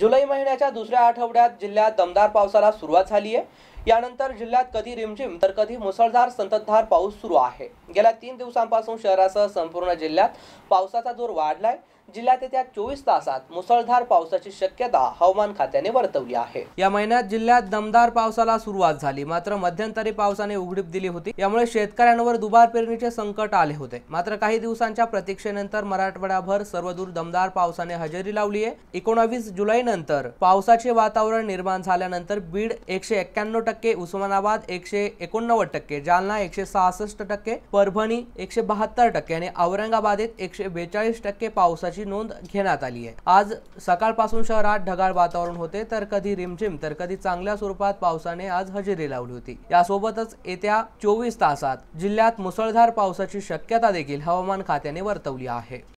जुलै महिन्याच्या दुसऱ्या आठवड्यात जिल्ह्यात दमदार पावसाला सुरुवात झाली आहे यानंतर जिल्ह्यात कधी रिमझिम तर कधी मुसळधार संततधार पाऊस सुरू आहे गेल्या तीन दिवसांपासून शहरासह संपूर्ण जिल्ह्यात पावसाचा जोर वाढलाय जिल्ह्यात येत्या चोवीस तासात मुसळधार पावसाची शक्यता हवामान खात्याने वर्तवली आहे या महिन्यात जिल्ह्यात दमदार पावसाला सुरुवात झाली मात्र मध्यंतरी पावसाने उघडीप दिली होती यामुळे शेतकऱ्यांवर दुबार पेरणीचे संकट आले होते मात्र काही दिवसांच्या प्रतीक्षेनंतर मराठवाड्याभर सर्वदूर दमदार पावसाने हजेरी लावली आहे एकोणावीस जुलै नंतर पावसाचे वातावरण निर्माण झाल्यानंतर बीड एकशे एक्क्याण्णव टक्के उस्मानाबाद एकशे एकोणनव्वद टक्के जालना एकशे सहासष्ट टक्के परभणी एकशे बहात्तर टक्के आणि औरंगाबादेत एकशे बेचाळीस टक्के पावसाची नोंद घेण्यात आली आहे आज सकाळपासून शहरात ढगाळ वातावरण होते तर कधी रिमझिम तर कधी चांगल्या स्वरूपात पावसाने आज हजेरी लावली होती यासोबतच येत्या चोवीस तासात जिल्ह्यात मुसळधार पावसाची शक्यता देखील हवामान खात्याने वर्तवली आहे